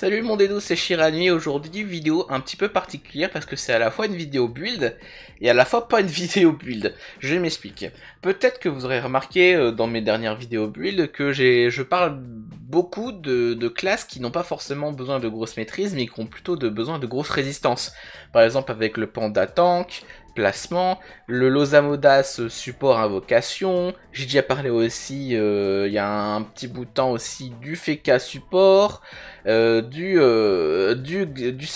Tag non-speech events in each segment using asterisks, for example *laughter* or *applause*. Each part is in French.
Salut mon dédo, c'est Shirani aujourd'hui, vidéo un petit peu particulière parce que c'est à la fois une vidéo build et à la fois pas une *laughs* vidéo build. Je m'explique. Peut-être que vous aurez remarqué euh, dans mes dernières vidéos build que je parle beaucoup de, classes qui n'ont pas forcément besoin de grosse maîtrise mais qui ont plutôt de besoin de grosse résistance. Par exemple avec le panda tank, placement, le Losamodas euh, support invocation, j'ai déjà parlé aussi euh, il y a un petit bout de temps aussi du Feka support, euh, du, euh, du, du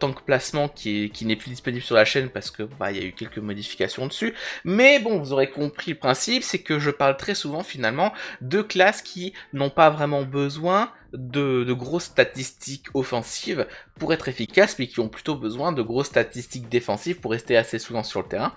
tank placement qui, qui n'est plus disponible sur la chaîne parce que bah, il y a eu quelques modifications dessus. Mais bon, vous aurez compris le principe, c'est que je parle très souvent finalement de classes qui n'ont pas vraiment besoin de, de, grosses statistiques offensives pour être efficaces, mais qui ont plutôt besoin de grosses statistiques défensives pour rester assez souvent sur le terrain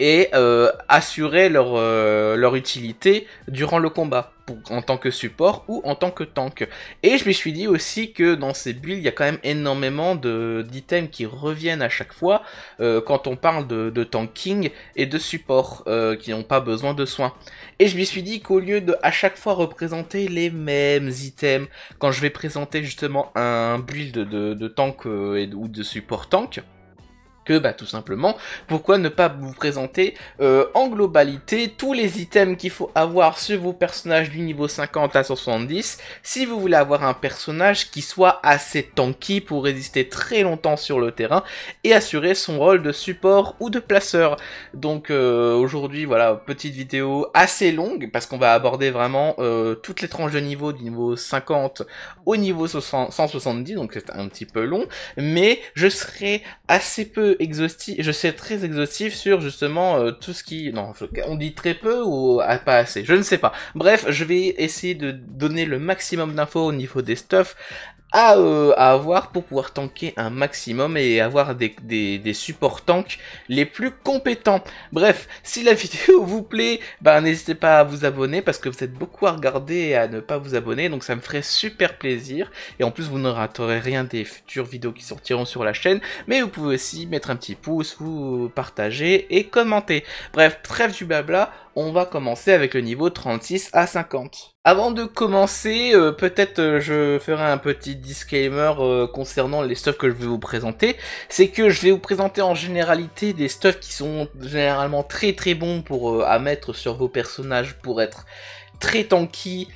et euh, assurer leur, euh, leur utilité durant le combat en tant que support ou en tant que tank. Et je me suis dit aussi que dans ces builds, il y a quand même énormément d'items qui reviennent à chaque fois euh, quand on parle de, tanking et de support euh, qui n'ont pas besoin de soins. Et je me suis dit qu'au lieu de à chaque fois représenter les mêmes items, quand je vais présenter justement un build de, de tank euh, ou de support tank, que bah, tout simplement, pourquoi ne pas vous présenter euh, en globalité tous les items qu'il faut avoir sur vos personnages du niveau 50 à 70 si vous voulez avoir un personnage qui soit assez tanky pour résister très longtemps sur le terrain et assurer son rôle de support ou de placeur. Donc euh, aujourd'hui, voilà, petite vidéo assez longue parce qu'on va aborder vraiment euh, toutes les tranches de niveau du niveau 50 au niveau 170, donc c'est un petit peu long, mais je serai assez peu exhaustif, je sais très exhaustif sur justement euh, tout ce qui, non, on dit très peu ou ah, pas assez, je ne sais pas. Bref, je vais essayer de donner le maximum d'infos au niveau des stuffs euh, à, avoir pour pouvoir tanker un maximum et avoir des, des, supports tanks les plus compétents. Bref, si la *laughs* vidéo vous plaît, ben n'hésitez pas à vous abonner parce que vous êtes beaucoup à regarder et à ne pas vous abonner, donc ça me ferait super plaisir. Et en plus, vous ne raterez rien des futures vidéos qui sortiront sur la chaîne, mais vous pouvez aussi mettre un petit pouce, vous partager et commenter. Bref, trêve du blabla, on va commencer avec le niveau 36 à 50. Avant de commencer, euh, peut-être euh, je ferai un petit disclaimer euh, concernant les stuffs que je vais vous présenter. C'est que je vais vous présenter en généralité des stuffs qui sont généralement très très bons pour à mettre sur vos personnages pour être très tanky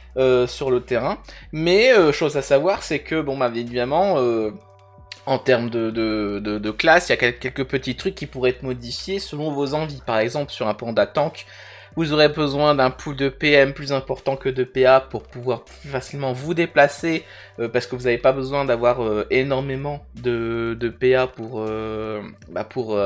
sur le terrain. Mais chose à savoir, c'est que bon, bah, évidemment en termes de, de classe, il y a quelques petits trucs qui pourraient être modifiés selon vos envies. Par exemple, sur un panda tank, vous aurez besoin d'un pool de PM plus important que de PA pour pouvoir plus facilement vous déplacer euh, parce que vous n'avez pas besoin d'avoir euh, énormément de, PA pour, euh, bah, pour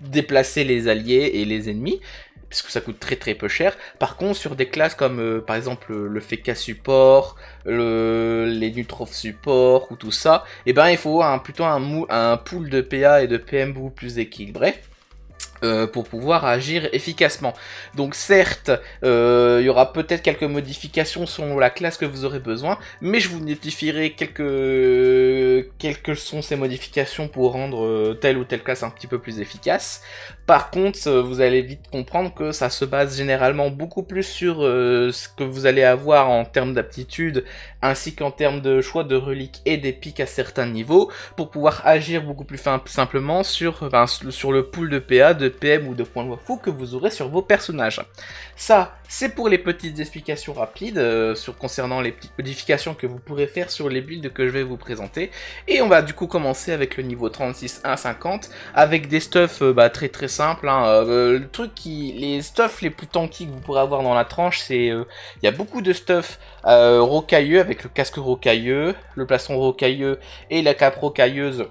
déplacer les alliés et les ennemis puisque ça coûte très très peu cher. Par contre, sur des classes comme par exemple le FK support, les Nutroph support ou tout ça, eh ben il faut un, plutôt un, un pool de PA et de PM beaucoup plus équilibré. Euh, pour pouvoir agir efficacement. Donc certes, euh, il y aura peut-être quelques modifications selon la classe que vous aurez besoin, mais je vous notifierai quelques quelles sont ces modifications pour rendre euh, telle ou telle classe un petit peu plus efficace. Par contre, euh, vous allez vite comprendre que ça se base généralement beaucoup plus sur euh, ce que vous allez avoir en termes d'aptitude, ainsi qu'en termes de choix de reliques et d'épiques à certains niveaux, pour pouvoir agir beaucoup plus simplement sur, sur le pool de PA, de PM ou de points de fou que vous aurez sur vos personnages. Ça, c'est pour les petites explications rapides euh, sur, concernant les petites modifications que vous pourrez faire sur les builds que je vais vous présenter. Et on va du coup commencer avec le niveau 36 150 avec des stuffs euh, bah, très très simples. Hein. Euh, le truc qui, les stuffs les plus tanky que vous pourrez avoir dans la tranche, c'est il y a beaucoup de stuff rocailleux avec le casque rocailleux, le plastron rocailleux et la cape rocailleuse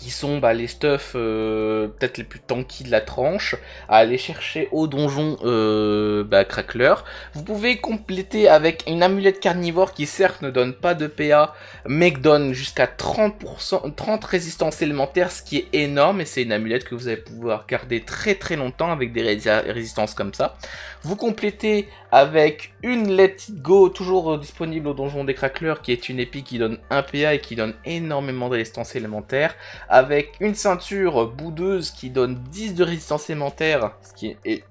qui sont bah, les stuff euh, peut-être les plus tanky de la tranche, à aller chercher au donjon euh, bah, Crackler. Vous pouvez compléter avec une amulette carnivore qui certes ne donne pas de PA, mais qui donne jusqu'à 30%, 30 résistance élémentaire, ce qui est énorme, et c'est une amulette que vous allez pouvoir garder très très longtemps avec des résistances comme ça. Vous complétez avec une Let It Go, toujours euh, disponible au donjon des Crackleurs. qui est une épée qui donne un PA et qui donne énormément de résistances élémentaires, avec une ceinture boudeuse qui donne 10 de résistance élémentaire, ce qui est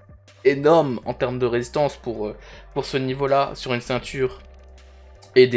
énorme en termes de résistance pour, euh, pour ce niveau-là sur une ceinture et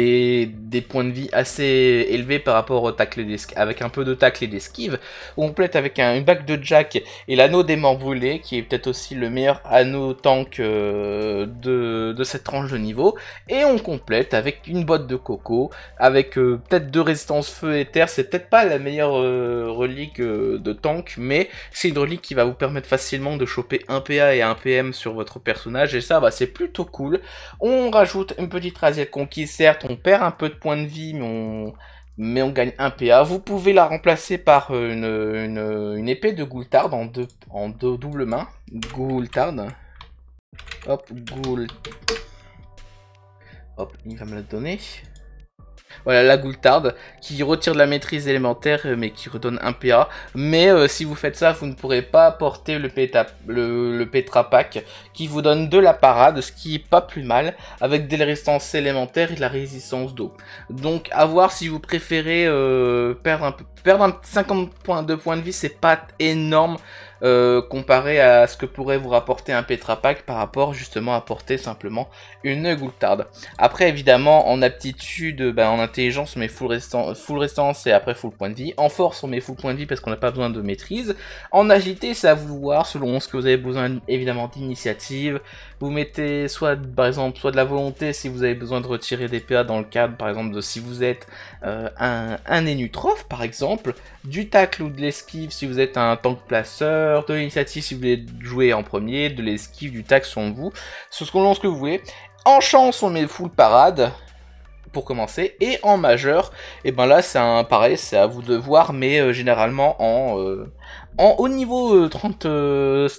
des, points de vie assez élevés par rapport au tacle avec un peu de tacle et d'esquive. On complète avec une bague de jack et l'anneau des morts brûlés, qui est peut-être aussi le meilleur anneau tank euh, de, cette tranche de niveau. Et on complète avec une boîte de coco, avec euh, peut-être deux résistances feu et terre. C'est peut-être pas la meilleure euh, relique de tank, mais c'est une relique qui va vous permettre facilement de choper un PA et un PM sur votre personnage. Et ça, bah, c'est plutôt cool. On rajoute une petite razière conquise, on perd un peu de points de vie, mais on, mais on gagne un PA. Vous pouvez la remplacer par euh, une, épée de Goultard en deux, en deux double main. Goultard. Hop, Hop, il va me la donner. Voilà, la Goultarde, qui retire de la maîtrise élémentaire, euh, mais qui redonne un PA. Mais euh, si vous faites ça, vous ne pourrez pas porter le, le, Petra Pack, qui vous donne de la parade, ce qui est pas plus mal, avec des résistances élémentaires et de la résistance d'eau. Donc, à voir si vous préférez euh, perdre un peu, Perdre 50 points, de points de vie, c'est pas énorme. Euh, comparé à ce que pourrait vous rapporter un Petra Pack par rapport justement à porter simplement une gouttarde. Après évidemment en aptitude, ben, en intelligence on met full, restant full restance et après full point de vie. En force on met full point de vie parce qu'on n'a pas besoin de maîtrise. En agilité ça à vouloir selon ce que vous avez besoin évidemment d'initiative, vous mettez soit par exemple soit de la volonté si vous avez besoin de retirer des PA dans le cadre par exemple de si vous êtes euh, un, un par exemple, du tacle ou de l'esquive si vous êtes un tank placeur, de l'initiative si vous voulez jouer en premier, de l'esquive, du tacle selon vous, ce qu'on que vous voulez. En chance on met full parade, pour commencer. Et en majeur, et eh ben là c'est un pareil, c'est à vous de voir, mais euh, généralement en, euh, en haut niveau 30,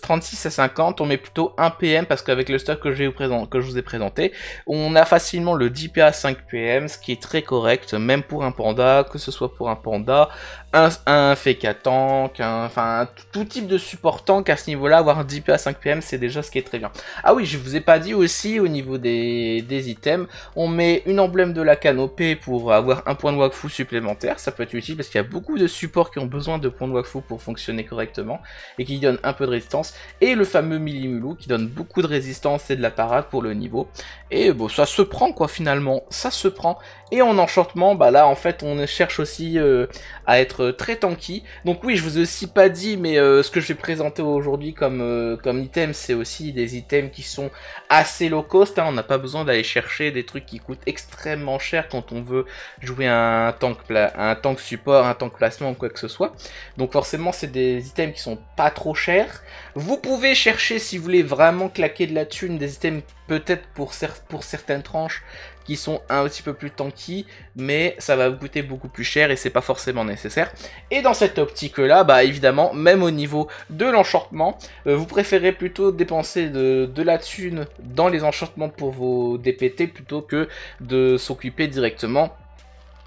36 à 50, on met plutôt 1 PM parce qu'avec le stock que je, vous que je vous ai présenté, on a facilement le 10 PA 5 PM, ce qui est très correct, même pour un panda, que ce soit pour un panda, un, un tank, enfin tout type de support tank à ce niveau-là, avoir 10 à 5 PM, c'est déjà ce qui est très bien. Ah oui, je vous ai pas dit aussi au niveau des, des items, on met une emblème de la canopée pour avoir un point de Wakfu supplémentaire, ça peut être utile parce qu'il y a beaucoup de supports qui ont besoin de points de Wakfu pour fonctionner correctement et qui donnent un peu de résistance, et le fameux Milimulu qui donne beaucoup de résistance et de la parade pour le niveau, et bon ça se prend quoi finalement, ça se prend, et en enchantement, bah là en fait on cherche aussi euh, à être très tanky. Donc oui, je vous ai aussi pas dit, mais euh, ce que je vais présenter aujourd'hui comme, euh, comme item, c'est aussi des items qui sont assez low cost. Hein. On n'a pas besoin d'aller chercher des trucs qui coûtent extrêmement cher quand on veut jouer un tank, un support, un tank placement ou quoi que ce soit. Donc forcément c'est des items qui sont pas trop chers. Vous pouvez chercher si vous voulez vraiment claquer de la thune des items peut-être pour, pour certaines tranches qui sont un petit peu plus tanky, mais ça va vous coûter beaucoup plus cher et c'est pas forcément nécessaire. Et dans cette optique là, bah évidemment, même au niveau de l'enchantement, euh, vous préférez plutôt dépenser de, de, la thune dans les enchantements pour vos DPT plutôt que de s'occuper directement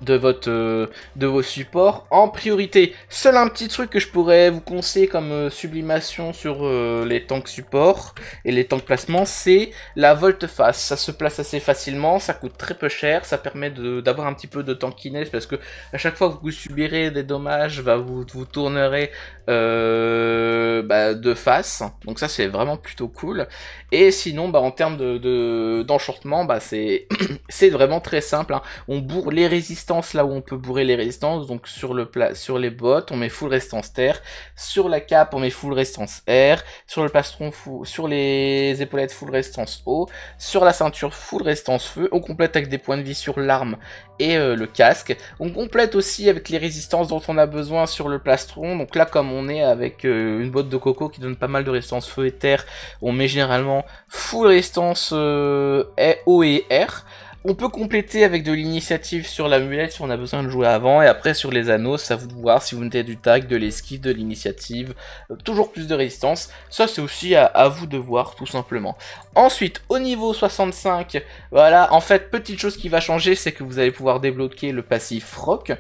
de, votre, euh, de vos supports en priorité. Seul un petit truc que je pourrais vous conseiller comme euh, sublimation sur euh, les tanks support et les tanks placement, c'est la volte-face. Ça se place assez facilement, ça coûte très peu cher, ça permet d'avoir un petit peu de tankiness parce que à chaque fois que vous subirez des dommages, vous vous tournerez bah, de face. Donc ça c'est vraiment plutôt cool. Et sinon, bah, en termes d'enchantement, de, bah, *clears throat* c'est vraiment très simple. Hein. On bourre les résistances là où on peut bourrer les résistances. Donc sur, le plat, sur les bottes, on met full résistance terre. Sur la cape, on met full résistance air. Sur le plastron, sur les épaulettes, full résistance eau. Sur la ceinture, full résistance feu. On complète avec des points de vie sur l'arme et euh, le casque. On complète aussi avec les résistances dont on a besoin sur le plastron. Donc là, comme on est avec euh, une botte de coco qui donne pas mal de résistance feu et terre, on met généralement full résistance euh, eau et air on peut compléter avec de l'initiative sur la mulette si on a besoin de jouer avant, et après sur les anneaux, ça vous de voir si vous mettez du tag, de l'esquive, de l'initiative, euh, toujours plus de résistance. Ça c'est aussi à, vous de voir tout simplement. Ensuite, au niveau 65, voilà, en fait, petite chose qui va changer, c'est que vous allez pouvoir débloquer le passif rock.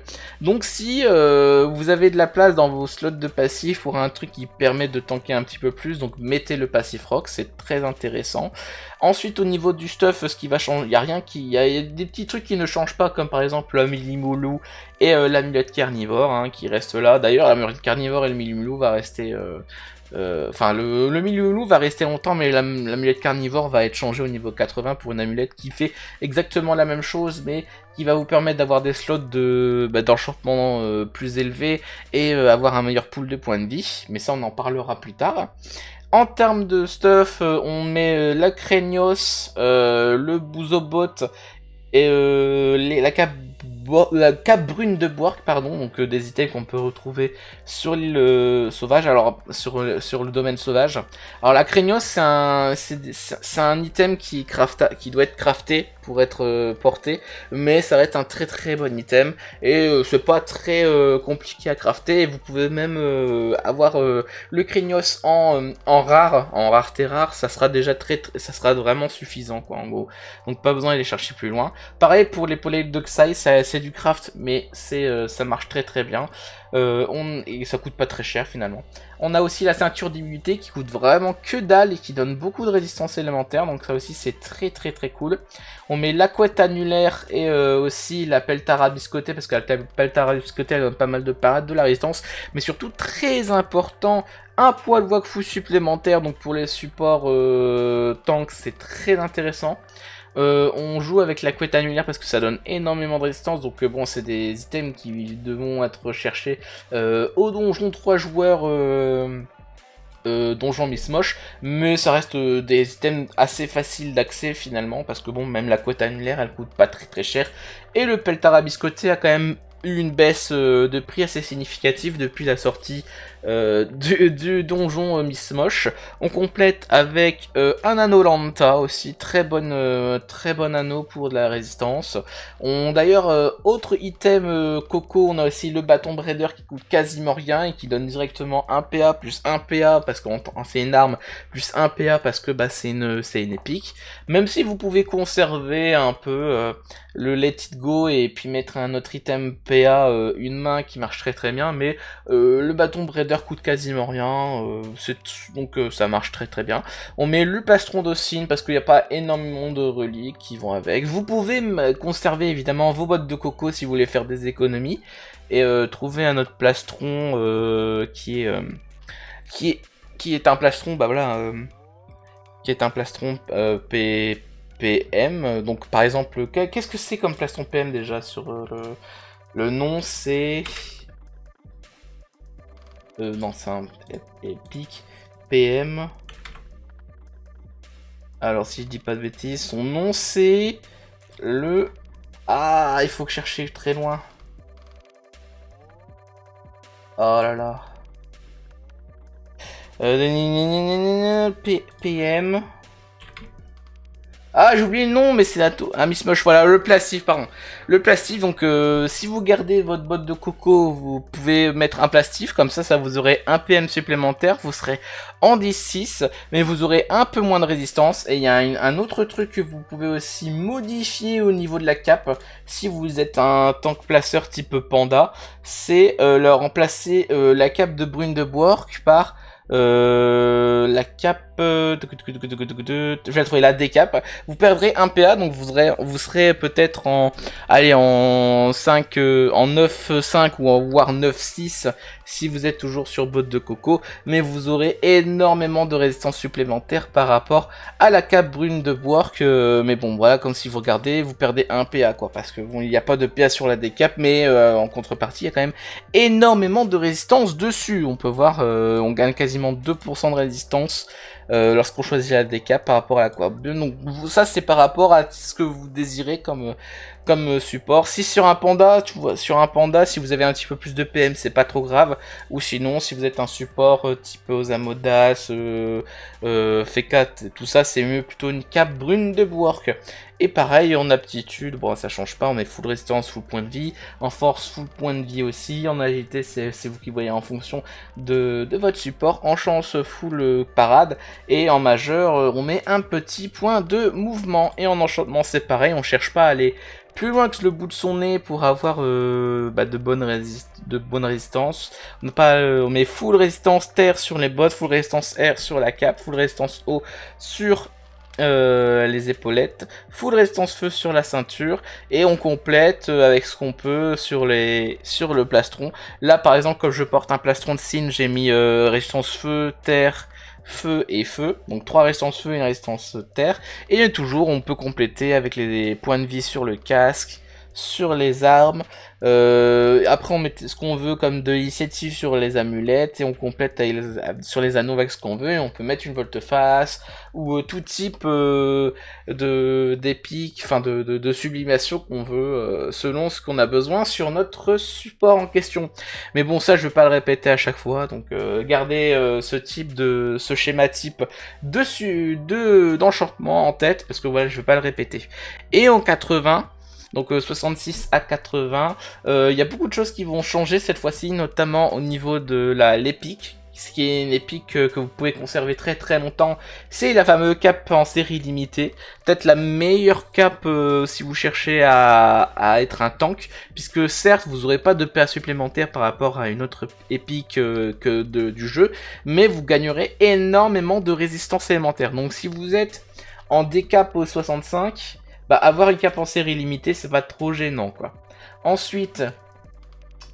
Donc si euh, vous avez de la place dans vos slots de passif pour un truc qui permet de tanker un petit peu plus, donc mettez le passif rock, c'est très intéressant. Ensuite, au niveau du stuff, ce qui va changer, il n'y a rien qui il y a des petits trucs qui ne changent pas, comme par exemple le milimoulou et euh, l'amulette carnivore hein, qui reste là. D'ailleurs, l'amulette carnivore et le milimoulou va rester. Euh, euh, enfin, le, le va rester longtemps, mais l'amulette carnivore va être changée au niveau 80 pour une amulette qui fait exactement la même chose, mais qui va vous permettre d'avoir des slots de bah, d'enchantement plus élevés et avoir un meilleur pool de points de vie. Mais ça, on en parlera plus tard. En termes de stuff, euh, on met euh, la Crénios, euh, le Bouzobot et les, la cap la brune de Bork, pardon, donc des items qu'on peut retrouver sur l'île sauvage, alors sur, le domaine sauvage. Alors la Craignos, c'est un, item qui, qui doit être crafté pour être euh, porté, mais ça va être un très très bon item et euh, c'est pas très euh, compliqué à crafter. vous pouvez même avoir le crignos en, en rare, en rareté rare, ça sera déjà très, très, ça sera vraiment suffisant quoi en gros. Donc pas besoin d'aller chercher plus loin. Pareil pour les ça c'est du craft, mais c'est ça marche très très bien. Euh, et ça coûte pas très cher finalement. On a aussi la ceinture d'immunité qui coûte vraiment que dalle et qui donne beaucoup de résistance élémentaire, donc ça aussi c'est très très très cool. On met la couette annulaire et euh, aussi la peltara biscotée, parce que la peltara biscotée elle donne pas mal de parades, de la résistance, mais surtout très important, un poil Wakfu supplémentaire, donc pour les supports euh, tanks c'est très intéressant. Euh, on joue avec la couette annulaire parce que ça donne énormément de résistance. Donc euh, bon, c'est des items qui devront être recherchés euh, au donjon 3 joueurs. donjon Miss Moche, mais ça reste des items assez faciles d'accès finalement, parce que bon, même la couette annulaire elle coûte pas très très cher, et le peltara biscotté a quand même une baisse euh, de prix assez significative depuis la sortie euh, du, donjon euh, Miss Moche. On complète avec un anneau Lanta aussi, très bonne, très bon anneau pour de la résistance. On d'ailleurs autre item Coco, on a aussi le bâton Braider qui coûte quasiment rien et qui donne directement un PA plus 1 PA parce que c'est une arme plus 1 PA parce que bah, c'est une c'est une épique. Même si vous pouvez conserver un peu le Let It Go et puis mettre un autre item PA euh, une main qui marche très très bien, mais euh, le bâton brader coûte quasiment rien, euh, donc ça marche très très bien. On met le plastron signe parce qu'il n'y a pas énormément de reliques qui vont avec. Vous pouvez conserver évidemment vos bottes de coco si vous voulez faire des économies, et trouver un autre plastron qui est... qui est qui est un plastron, bah voilà, qui est un plastron P, PM. Donc par exemple, qu'est-ce que c'est comme plastron PM déjà sur le... Le nom c'est... Euh, non, c'est un épique. PM. Alors, si je dis pas de bêtises, son nom c'est... Le... Ah, il faut que chercher très loin. Oh là là. Euh, PM. Ah, j'ai oublié le nom, mais c'est un, ah, Miss mismoche. Voilà, le plastif, pardon. Le plastif, donc euh, si vous gardez votre botte de coco, vous pouvez mettre un plastif. Comme ça, ça vous aurez un PM supplémentaire. Vous serez en 10-6, mais vous aurez un peu moins de résistance. Et il y a un, autre truc que vous pouvez aussi modifier au niveau de la cape. Si vous êtes un tank placeur type panda, c'est euh, remplacer euh, la cape de brune de Bork par... Euh, la cape je vais trouver la décap. Vous perdrez un PA, donc vous serez, peut-être en, allez, en 5, euh, en 9, 5 ou en voire 9, 6 si vous êtes toujours sur botte de coco, mais vous aurez énormément de résistance supplémentaire par rapport à la cape brune de Bork. Euh, mais bon, voilà, comme si vous regardez, vous perdez un PA, quoi, parce que bon, il n'y a pas de PA sur la décap, mais euh, en contrepartie, il y a quand même énormément de résistance dessus. On peut voir, on gagne quasiment 2% de résistance. Euh, lorsqu'on choisit la DK par rapport à quoi Donc ça c'est par rapport à ce que vous désirez comme, euh, comme euh, support. Si sur un panda, tu vois, sur un panda, si vous avez un petit peu plus de PM, c'est pas trop grave. Ou sinon, si vous êtes un support euh, type euh, Osamodas, amodas, euh, F4, tout ça, c'est mieux plutôt une cape brune de work Et pareil, en aptitude, bon, ça change pas, on met full résistance, full point de vie. En force, full point de vie aussi. En agilité, c'est vous qui voyez en fonction de, de, votre support. En chance, full parade. Et en majeur, on met un petit point de mouvement. Et en enchantement, c'est pareil, on cherche pas à aller plus loin que le bout de son nez pour avoir euh, bah, de, bonnes résistances. On, pas, euh, on met full résistance terre sur les bottes, full résistance air sur la cape, full résistance eau sur euh, les épaulettes, full résistance feu sur la ceinture, et on complète avec ce qu'on peut sur, sur le plastron. Là par exemple, comme je porte un plastron de cygne, j'ai mis résistance feu, terre, feu et feu. Donc trois résistances feu et une résistance terre. Et toujours, on peut compléter avec les points de vie sur le casque sur les armes. Euh, après, on met ce qu'on veut comme de l'initiative sur les amulettes et on complète sur les anneaux avec ce qu'on veut. on peut mettre une volte-face ou euh, tout type euh, de d'épique, enfin de, de, sublimation qu'on veut euh, selon ce qu'on a besoin sur notre support en question. Mais bon, ça, je vais pas le répéter à chaque fois. Donc, gardez ce type de ce schéma type dessus de d'enchantement en tête parce que voilà, je veux pas le répéter. Et en 80 donc 66 euh, à 80. Euh, il y a beaucoup de choses qui vont changer cette fois-ci, notamment au niveau de la l'épique ce qui est une épique euh, que vous pouvez conserver très très longtemps, c'est la fameuse cape en série limitée. Peut-être la meilleure cape si vous cherchez à, être un tank, puisque certes vous n'aurez pas de PA supplémentaire par rapport à une autre épique que du jeu, mais vous gagnerez énormément de résistance élémentaire. Donc si vous êtes en décap 65, bah, avoir une cape en série limitée, c'est pas trop gênant, quoi. Ensuite,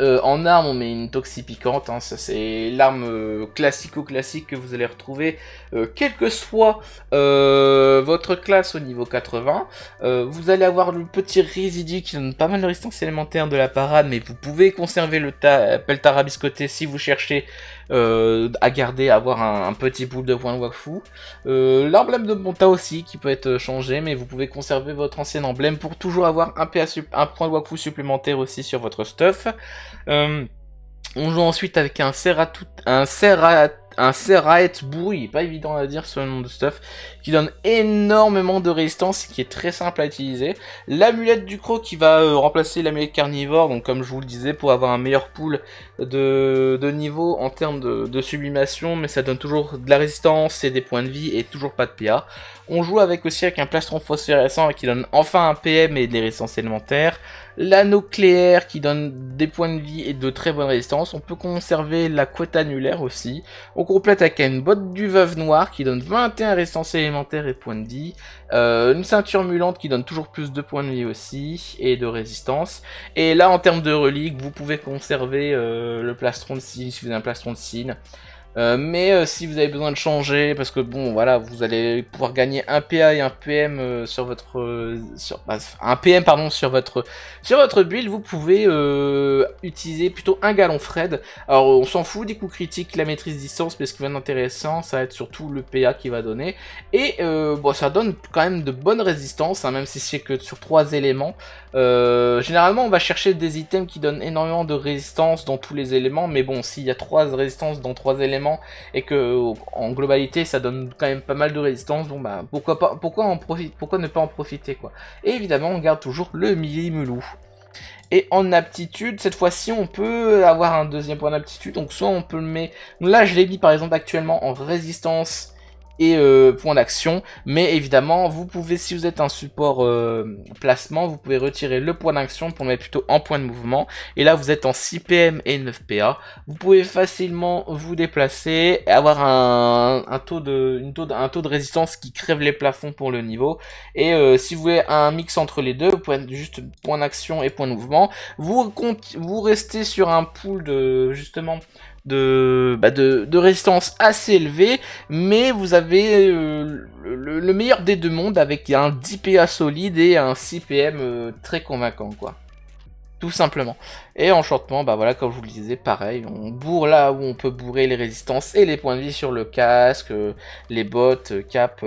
euh, en arme, on met une toxie piquante. Hein. ça, c'est l'arme euh, classico-classique que vous allez retrouver, euh, quelle que soit euh, votre classe au niveau 80. vous allez avoir le petit résidu qui donne pas mal de résistance élémentaire de la parade, mais vous pouvez conserver le peltarabiscoté si vous cherchez euh, à garder, avoir un, petit pool de points de Wakfu. Euh, l'emblème de Monta aussi qui peut être changé, mais vous pouvez conserver votre ancien emblème pour toujours avoir un, point de Wakfu supplémentaire aussi sur votre stuff. Euh, on joue ensuite avec un tout un un Serraet bourri, pas évident à dire ce nom de stuff, qui donne énormément de résistance et qui est très simple à utiliser. L'amulette du croc qui va euh, remplacer l'amulette carnivore, donc comme je vous le disais, pour avoir un meilleur pool de, niveau en termes de, de, sublimation, mais ça donne toujours de la résistance et des points de vie et toujours pas de PA. On joue avec aussi avec un plastron phosphorescent qui donne enfin un PM et des résistances élémentaires. L'anneau nucléaire qui donne des points de vie et de très bonnes résistances. On peut conserver la quête annulaire aussi. On complète avec une botte du veuve noir qui donne 21 résistances élémentaires et points de vie. Euh, une ceinture mulante qui donne toujours plus de points de vie aussi et de résistance. Et là en termes de reliques, vous pouvez conserver euh, le plastron de si vous avez un plastron de signe. Euh, mais euh, si vous avez besoin de changer, parce que bon, voilà, vous allez pouvoir gagner un PA et un PM euh, sur votre, bah, un PM pardon sur votre, sur votre build, vous pouvez utiliser plutôt un galon Fred. Alors on s'en fout des coups critiques, la maîtrise distance, mais ce qui va être intéressant, ça va être surtout le PA qui va donner. Et bon, ça donne quand même de bonnes résistances, hein, même si c'est que sur trois éléments. généralement, on va chercher des items qui donnent énormément de résistance dans tous les éléments, mais bon, s'il y a trois résistances dans trois éléments et que en globalité ça donne quand même pas mal de résistance donc bah pourquoi pas pourquoi en profite pourquoi ne pas en profiter quoi et évidemment on garde toujours le millimelou et en aptitude, cette fois-ci, on peut avoir un deuxième point d'aptitude. Donc, soit on peut le mettre... Là, je l'ai mis, par exemple, actuellement en résistance et euh, d'action. Mais évidemment, vous pouvez, si vous êtes un support euh, placement, vous pouvez retirer le point d'action pour le mettre plutôt en point de mouvement. Et là, vous êtes en 6 PM et 9 PA. Vous pouvez facilement vous déplacer, et avoir un, taux, de, une taux taux de résistance qui crève les plafonds pour le niveau. Et euh, si vous voulez un mix entre les deux, juste point d'action et point de mouvement. Vous, vous restez sur un pool de, justement, bah, de, de, résistance assez élevée, mais vous avez euh, le, meilleur des deux mondes avec un 10 PA solide et un 6 PM euh, très convaincant quoi. Tout simplement. Et enchantement, bah voilà, comme je vous le disais, pareil, on bourre là où on peut bourrer les résistances et les points de vie sur le casque, euh, les bottes, cap,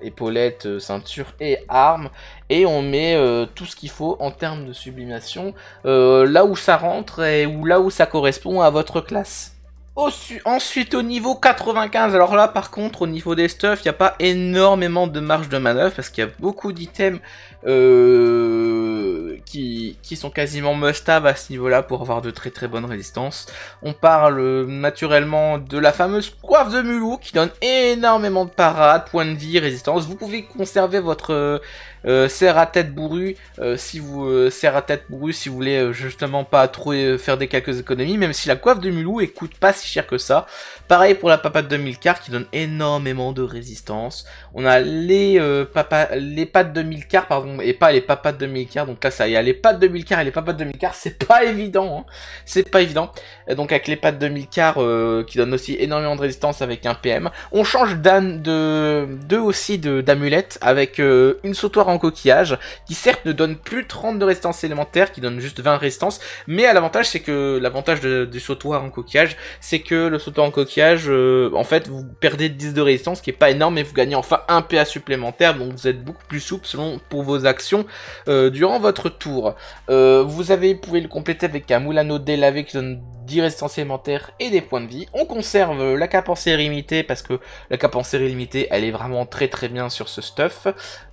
épaulettes, ceinture et armes. Et on met tout ce qu'il faut en termes de sublimation là où ça rentre et où, là où ça correspond à votre classe. Ensuite, au niveau 95, alors là, par contre, au niveau des stuffs, il n'y a pas énormément de marge de manœuvre parce qu'il y a beaucoup d'items euh, qui, qui, sont quasiment must-have à ce niveau-là pour avoir de très très bonnes résistances. On parle euh, naturellement de la fameuse coiffe de mulou qui donne énormément de parades, points de vie, résistance. Vous pouvez conserver votre euh, euh serre à tête bourrue si vous serre à tête bourrue si vous voulez justement pas trop faire des quelques économies, même si la coiffe de mulou ne coûte pas si cher que ça. Pareil pour la papade de car qui donne énormément de résistance. On a les, papa, les pattes de par pardon et pas les papas de quarts, Donc là, ça y a les pattes de quarts et les papates de quarts C'est pas évident. Hein. C'est pas évident. donc avec les pattes de mille euh, qui donnent aussi énormément de résistance avec un PM. On change de, de aussi d'amulette avec euh, une sautoir en coquillage qui certes ne donne plus 30 de résistance élémentaire, qui donne juste 20 de résistance. Mais à l'avantage, c'est que l'avantage du sautoir en coquillage, c'est que le sautoir en coquillage, euh, en fait, vous perdez 10 de résistance, qui est pas énorme, et vous gagnez enfin un PA supplémentaire. Donc vous êtes beaucoup plus souple selon pour vos actions euh, durant votre tour. Euh, vous avez, pouvez le compléter avec un moulano délavé qui donne 10 résistances élémentaires et des points de vie. On conserve euh, la cape en série limitée parce que la cape en série limitée elle est vraiment très très bien sur ce stuff.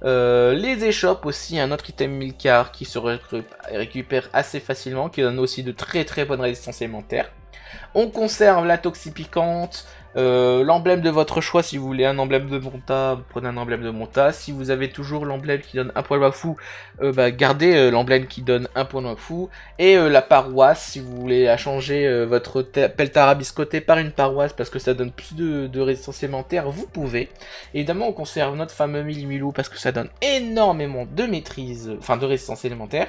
les échoppes aussi, un autre item milcar qui se récupère assez facilement, qui donne aussi de très très bonnes résistances élémentaires. On conserve la toxie piquante, euh, l'emblème de votre choix, si vous voulez un emblème de Monta, prenez un emblème de Monta. Si vous avez toujours l'emblème qui donne un point de fou, euh, bah, gardez euh, l'emblème qui donne un point de fou. Et la paroisse, si vous voulez à changer votre peltara biscotée par une paroisse parce que ça donne plus de, résistance élémentaire, vous pouvez. évidemment, on conserve notre fameux Milimilou parce que ça donne énormément de maîtrise, enfin de résistance élémentaire.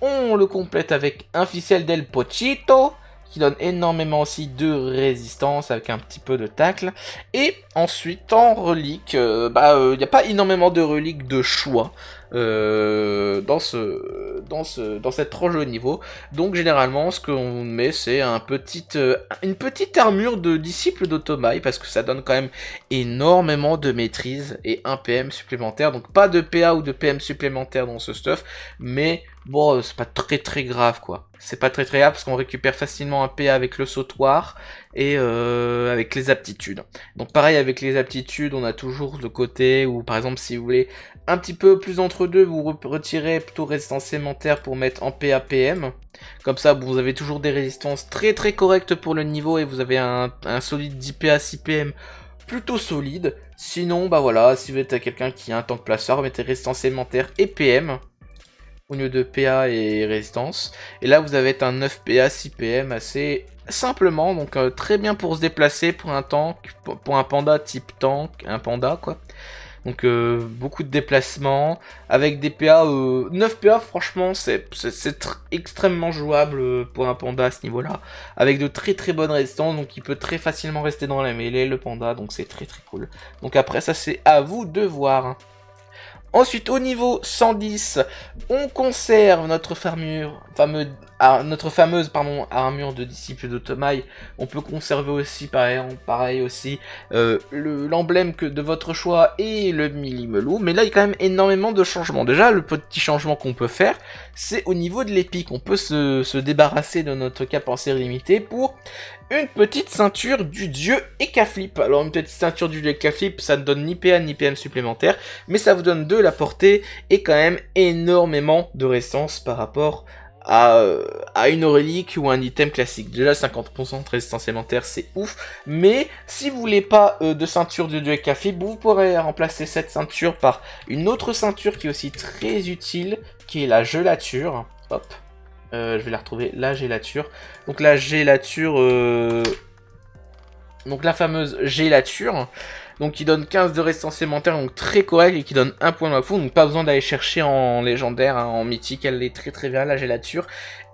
On le complète avec un ficelle del Pochito qui donne énormément aussi de résistance avec un petit peu de tacle. Et ensuite, en relique, euh, bah, il euh, n'y a pas énormément de reliques de choix. Euh, dans, ce, dans, ce, dans cette tranche de niveau. Donc généralement, ce qu'on met, c'est un petit, une petite armure de disciple d'Otomai, parce que ça donne quand même énormément de maîtrise et un PM supplémentaire. Donc pas de PA ou de PM supplémentaire dans ce stuff, mais bon, euh, c'est pas très très grave quoi. C'est pas très très grave parce qu'on récupère facilement un PA avec le sautoir et euh, avec les aptitudes. Donc pareil avec les aptitudes, on a toujours le côté où par exemple si vous voulez un petit peu plus entre deux, vous retirez plutôt résistance élémentaire pour mettre en PA, PM. Comme ça vous avez toujours des résistances très très correctes pour le niveau et vous avez un, solide 10 PA 6 PM plutôt solide. Sinon, bah voilà, si vous êtes quelqu'un qui a un tank placeur, mettez résistance élémentaire et PM au lieu de PA et résistance. Et là, vous avez un 9 PA, 6 PM assez simplement, donc euh, très bien pour se déplacer pour un tank, pour un panda type tank, un panda quoi. Donc euh, beaucoup de déplacements, avec des PA, 9 PA franchement c'est extrêmement jouable euh, pour un panda à ce niveau là, avec de très très bonnes résistances, donc il peut très facilement rester dans la mêlée le panda, donc c'est très très cool. Donc après ça c'est à vous de voir. Hein. Ensuite, au niveau 110, on conserve notre fermure, fameux notre fameuse pardon, armure de disciple de Tomai. On peut conserver aussi, pareil, pareil aussi, euh, l'emblème que de votre choix et le millimelou. Mais là, il y a quand même énormément de changements. Déjà, le petit changement qu'on peut faire, c'est au niveau de l'épique. On peut se, débarrasser de notre cap en série limitée pour une petite ceinture du dieu Ekaflip. Alors, une petite ceinture du dieu Ekaflip, ça ne donne ni PA ni PM supplémentaire, mais ça vous donne de la portée et quand même énormément de récence par rapport à euh, à, une relique ou un item classique. Déjà 50% de résistance élémentaire, c'est ouf. Mais si vous voulez pas euh, de ceinture de duet café, vous pourrez remplacer cette ceinture par une autre ceinture qui est aussi très utile, qui est la gelature. Hop, euh, je vais la retrouver, la gélature. Donc la gélature... Donc la fameuse gélature donc qui donne 15 de résistance élémentaire, donc très correct, et qui donne 1 point de fou, donc pas besoin d'aller chercher en légendaire, hein, en mythique, elle est très très bien, la gélature.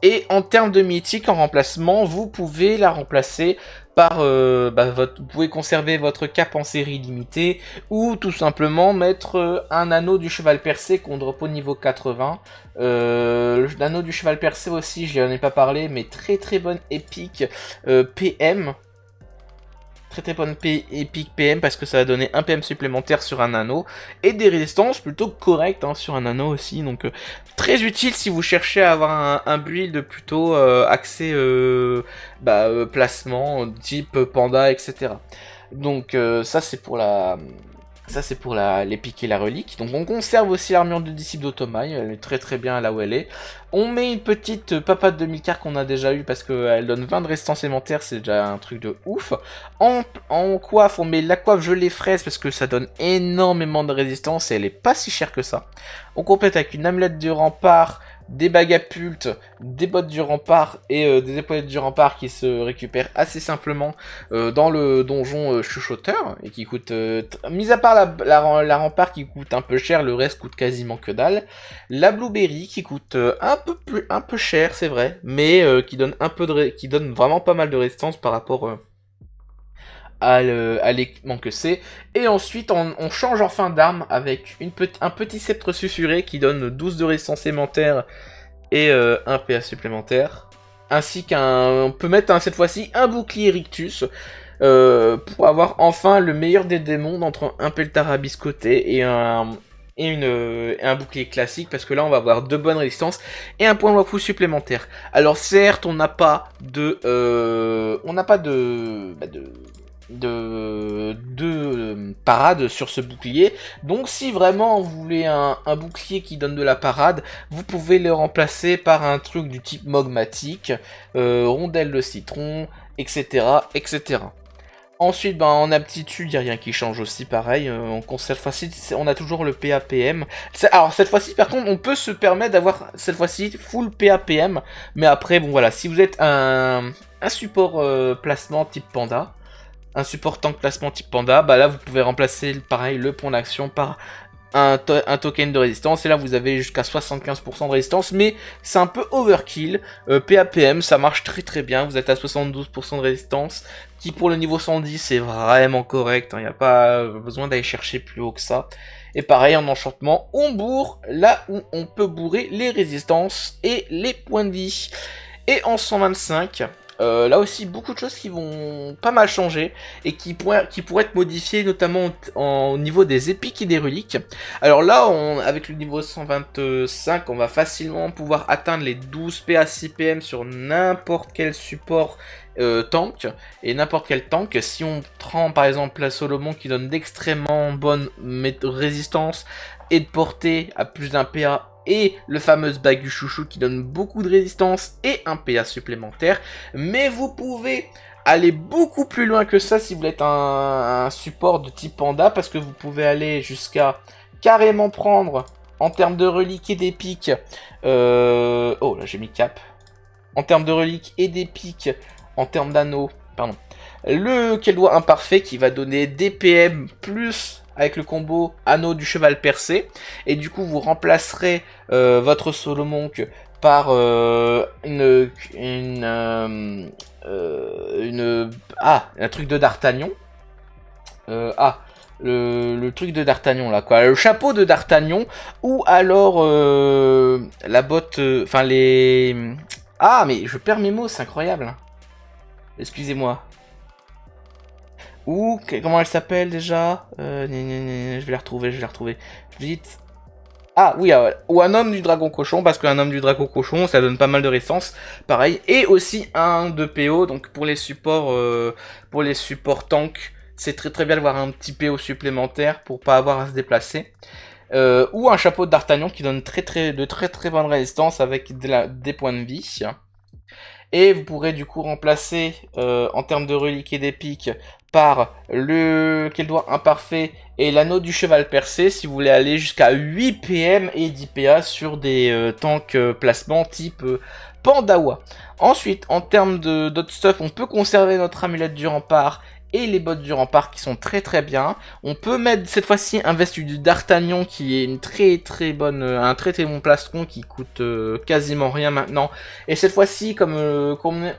Et en termes de mythique, en remplacement, vous pouvez la remplacer par, euh, bah, votre, vous pouvez conserver votre cap en série limitée, ou tout simplement mettre euh, un anneau du cheval percé qu'on drop au niveau 80. Euh, L'anneau du cheval percé aussi, je n'en ai pas parlé, mais très très bonne épique euh, PM, très très bonne P épique PM parce que ça va donner un PM supplémentaire sur un anneau et des résistances plutôt correctes hein, sur un anneau aussi donc euh, très utile si vous cherchez à avoir un, build plutôt accès euh, axé euh, bah, placement type panda etc donc ça c'est pour la ça c'est pour les piquer la relique. Donc on conserve aussi l'armure de disciple d'automai elle est très très bien là où elle est. On met une petite papate de car qu'on a déjà eu parce qu'elle donne 20 de résistance élémentaire, c'est déjà un truc de ouf. En, en coiffe, on met la coiffe gelée fraise parce que ça donne énormément de résistance et elle est pas si chère que ça. On complète avec une amulette du rempart des bagapultes, des bottes du rempart et euh, des épaulettes du rempart qui se récupèrent assez simplement euh, dans le donjon euh, chuchoteur et qui coûte, mis à part la, rempart qui coûte un peu cher, le reste coûte quasiment que dalle. La blueberry qui coûte un peu plus, un peu cher, c'est vrai, mais qui donne un peu de, qui donne vraiment pas mal de résistance par rapport à l'équipement que c'est. Et ensuite, on, change enfin d'arme avec un petit sceptre suffuré qui donne 12 de résistance élémentaire et euh, un PA supplémentaire. Ainsi qu'un... On peut mettre cette fois-ci un bouclier rictus euh, pour avoir enfin le meilleur des démons entre un peltara biscoté et un... Et, euh, un bouclier classique parce que là on va avoir deux bonnes résistances et un point de fou supplémentaire. Alors certes on n'a pas de on n'a pas de bah, de, deux euh, parades sur ce bouclier. Donc si vraiment vous voulez un, bouclier qui donne de la parade, vous pouvez le remplacer par un truc du type magmatique, euh, rondelle de citron, etc. etc. Ensuite, ben, en aptitude, il n'y a rien qui change aussi, pareil, on euh, conserve, ci on a toujours le PAPM. Alors, cette fois-ci, par contre, on peut se permettre d'avoir, cette fois-ci, full PAPM, mais après, bon, voilà, si vous êtes un, support placement type Panda, un supportant placement type panda, bah là vous pouvez remplacer pareil le point d'action par un, token de résistance et là vous avez jusqu'à 75% de résistance mais c'est un peu overkill euh, PAPM ça marche très très bien vous êtes à 72% de résistance qui pour le niveau 110 c'est vraiment correct hein. il n'y a pas besoin d'aller chercher plus haut que ça et pareil en enchantement on bourre là où on peut bourrer les résistances et les points de vie et en 125 euh, là aussi, beaucoup de choses qui vont pas mal changer et qui, pourraient, être modifiées, notamment au niveau des épiques et des reliques. Alors là, on, avec le niveau 125, on va facilement pouvoir atteindre les 12 PA 6 PM sur n'importe quel support euh, tank et n'importe quel tank. Si on prend par exemple la Solomon qui donne d'extrêmement bonne résistance et de portée à plus d'un PA et le fameux bagu du chouchou qui donne beaucoup de résistance et un PA supplémentaire. Mais vous pouvez aller beaucoup plus loin que ça si vous êtes un, support de type panda parce que vous pouvez aller jusqu'à carrément prendre en termes de reliques et d'épiques. Euh... Oh là j'ai mis cap. En termes de reliques et d'épiques, en termes d'anneaux, pardon. Le doit imparfait qui va donner DPM plus avec le combo anneau du cheval percé. Et du coup, vous remplacerez euh, votre Solomonk par euh, une, euh, une, ah, un truc de D'Artagnan. ah, le, le, truc de D'Artagnan là quoi, le chapeau de D'Artagnan ou alors la botte, enfin les, ah mais je perds mes mots, c'est incroyable. Excusez-moi. Ou comment elle s'appelle déjà euh, Je vais la retrouver, je vais la retrouver. Vite. Ah oui, ah, ou un homme du dragon cochon, parce qu'un homme du dragon cochon, ça donne pas mal de résistance, pareil. Et aussi un de PO, donc pour les supports, euh, pour les supports tank, c'est très très bien voir un petit PO supplémentaire pour pas avoir à se déplacer. Euh, ou un chapeau d'Artagnan qui donne très, très, de très très bonne résistance avec des points de vie et vous pourrez du coup remplacer euh, en termes de et d'épiques par le quel doigt imparfait et l'anneau du cheval percé si vous voulez aller jusqu'à 8 PM et 10 PA sur des euh, tanks euh, placement type Pandawa. Ensuite, en termes d'autres stuff, on peut conserver notre amulette du rempart et les bottes du rempart qui sont très très bien. On peut mettre cette fois-ci un vestu du d'Artagnan qui est une très très bonne, euh, un très très bon plastron qui coûte euh, quasiment rien maintenant. Et cette fois-ci, comme, euh,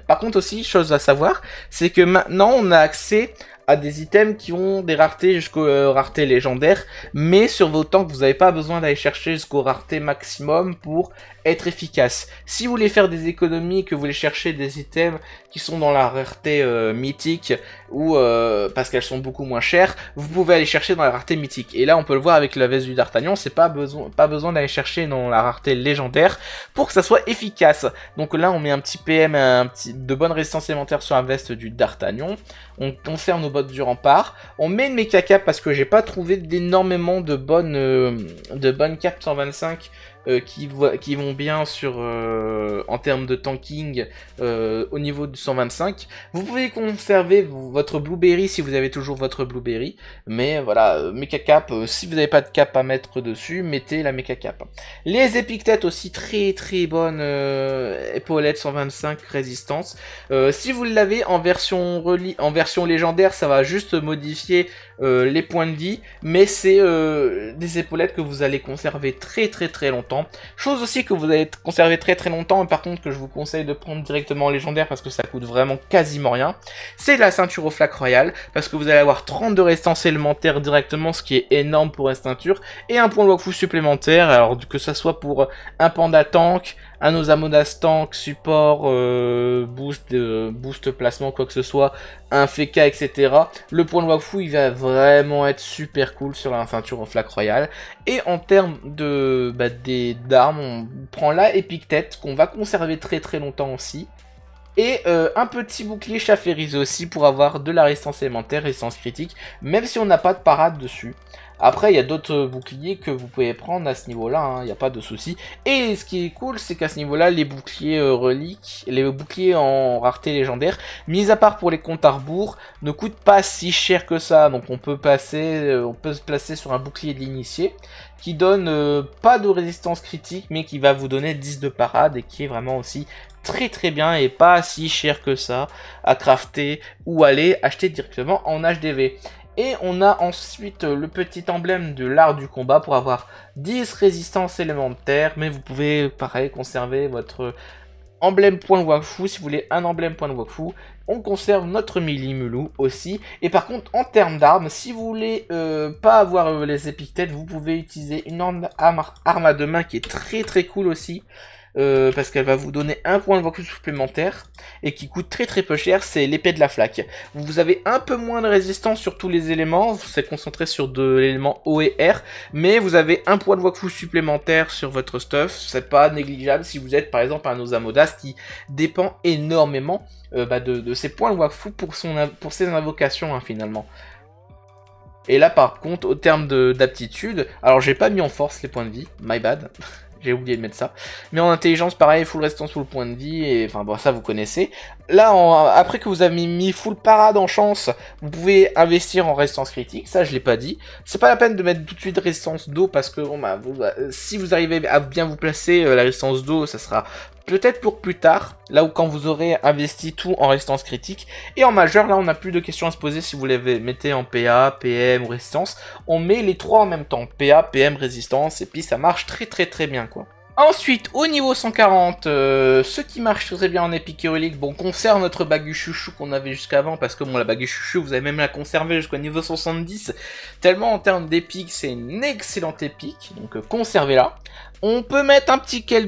par contre aussi chose à savoir, c'est que maintenant on a accès à des items qui ont des raretés jusqu'aux raretés légendaires, mais sur vos tanks, vous n'avez pas besoin d'aller chercher jusqu'aux raretés maximum pour être efficace. Si vous voulez faire des économies, que vous voulez chercher des items qui sont dans la rareté euh, mythique ou euh, parce qu'elles sont beaucoup moins chères, vous pouvez aller chercher dans la rareté mythique. Et là, on peut le voir avec la veste du d'Artagnan, c'est pas besoin, pas besoin d'aller chercher dans la rareté légendaire pour que ça soit efficace. Donc là, on met un petit PM, un petit de bonne résistance élémentaire sur la veste du d'Artagnan. On conserve nos bottes du rempart. On met une méca cap parce que j'ai pas trouvé d'énormément de bonnes, euh, de bonnes cap 125 euh, qui, qui, vont bien sur, euh, en termes de tanking euh, au niveau du 125. Vous pouvez conserver votre Blueberry si vous avez toujours votre Blueberry, mais voilà, Méca Cap, si vous n'avez pas de cap à mettre dessus, mettez la Méca Cap. Les épictètes aussi, très très bonne épaulette 125 résistance. si vous l'avez en version reli en version légendaire, ça va juste modifier les points de vie, mais c'est des épaulettes que vous allez conserver très très très longtemps Chose aussi que vous allez conserver très très longtemps, et par contre que je vous conseille de prendre directement en légendaire parce que ça coûte vraiment quasiment rien, c'est la ceinture au flac royal, parce que vous allez avoir 30 de élémentaires élémentaire directement, ce qui est énorme pour une ceinture, et un point de fou supplémentaire, alors que ça soit pour un panda tank, un nos Tank, support, euh, boost, de euh, boost placement, quoi que ce soit, un FK, etc. Le point de Wafu, il va vraiment être super cool sur la ceinture en flac royal. Et en termes de, bah, des, d'armes, on prend la Epic Tête, qu'on va conserver très très longtemps aussi. Et euh, un petit bouclier Chaferise aussi pour avoir de la résistance élémentaire, résistance critique, même si on n'a pas de parade dessus. Après, il y a d'autres boucliers que vous pouvez prendre à ce niveau-là, hein, il n'y a pas de souci. Et ce qui est cool, c'est qu'à ce niveau-là, les boucliers euh, reliques, les boucliers en rareté légendaire, mis à part pour les comptes à rebours, ne coûtent pas si cher que ça. Donc on peut passer, euh, on peut se placer sur un bouclier de l'initié qui donne euh, pas de résistance critique mais qui va vous donner 10 de parade et qui est vraiment aussi très très bien et pas si cher que ça à crafter ou aller acheter directement en HDV. Et on a ensuite euh, le petit emblème de l'art du combat pour avoir 10 résistances élémentaires. Mais vous pouvez, pareil, conserver votre emblème point de Wakfu. Si vous voulez un emblème point de Wakfu, on conserve notre Mili aussi. Et par contre, en termes d'armes, si vous voulez euh, pas avoir euh, les épictètes, vous pouvez utiliser une arme, arme à deux mains qui est très très cool aussi. Euh, parce qu'elle va vous donner un point de focus supplémentaire et qui coûte très très peu cher, c'est l'épée de la flaque. Vous avez un peu moins de résistance sur tous les éléments, vous êtes concentré sur de l'élément O et R, mais vous avez un point de fou supplémentaire sur votre stuff, c'est pas négligeable si vous êtes par exemple un Osamodas qui dépend énormément euh, bah, de, de, ses points de Wakfu pour, son, pour ses invocations hein, finalement. Et là par contre, au terme d'aptitude, alors j'ai pas mis en force les points de vie, my bad. *laughs* j'ai oublié de mettre ça. Mais en intelligence, pareil, full restance, le point de vie, et enfin bon, ça vous connaissez. Là, après que vous avez mis full parade en chance, vous pouvez investir en résistance critique, ça je l'ai pas dit. C'est pas la peine de mettre tout de suite résistance d'eau, parce que bon bah, euh, si vous arrivez à bien vous placer, euh, la résistance d'eau, ça sera peut-être pour plus tard, là où quand vous aurez investi tout en résistance critique. Et en majeur, là on n'a plus de questions à se poser si vous les mettez en PA, PM ou résistance. On met les trois en même temps, PA, PM, résistance, et puis ça marche très très très bien quoi. Ensuite, au niveau 140, euh, ce qui marche très bien en épique héroïque. bon, conserve notre bague chouchou qu'on avait jusqu'avant, parce que bon, la bague chouchou, vous avez même la conserver jusqu'au niveau 70, tellement en termes d'épique, c'est une excellente épique, donc euh, conservez-la. On peut mettre un petit quel